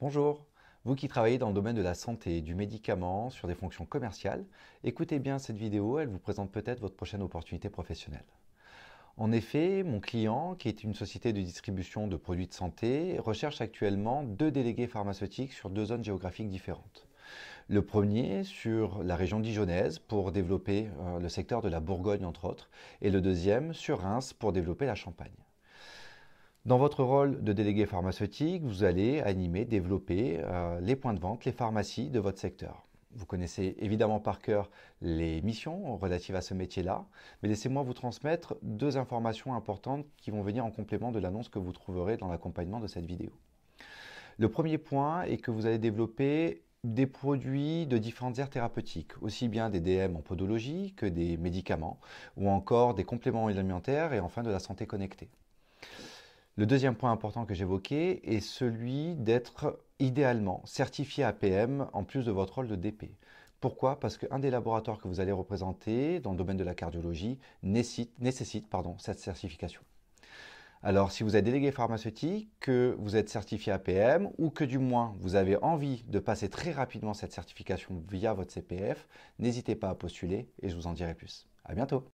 Bonjour, vous qui travaillez dans le domaine de la santé, du médicament, sur des fonctions commerciales, écoutez bien cette vidéo, elle vous présente peut-être votre prochaine opportunité professionnelle. En effet, mon client, qui est une société de distribution de produits de santé, recherche actuellement deux délégués pharmaceutiques sur deux zones géographiques différentes. Le premier sur la région dijonnaise pour développer euh, le secteur de la Bourgogne entre autres, et le deuxième sur Reims pour développer la Champagne. Dans votre rôle de délégué pharmaceutique, vous allez animer, développer euh, les points de vente, les pharmacies de votre secteur. Vous connaissez évidemment par cœur les missions relatives à ce métier-là, mais laissez-moi vous transmettre deux informations importantes qui vont venir en complément de l'annonce que vous trouverez dans l'accompagnement de cette vidéo. Le premier point est que vous allez développer des produits de différentes aires thérapeutiques, aussi bien des DM en podologie que des médicaments ou encore des compléments alimentaires et enfin de la santé connectée. Le deuxième point important que j'évoquais est celui d'être idéalement certifié APM en plus de votre rôle de DP. Pourquoi Parce qu'un des laboratoires que vous allez représenter dans le domaine de la cardiologie nécessite, cette certification. Alors, si vous êtes délégué pharmaceutique, que vous êtes certifié APM ou que du moins vous avez envie de passer très rapidement cette certification via votre CPF, n'hésitez pas à postuler et je vous en dirai plus. À bientôt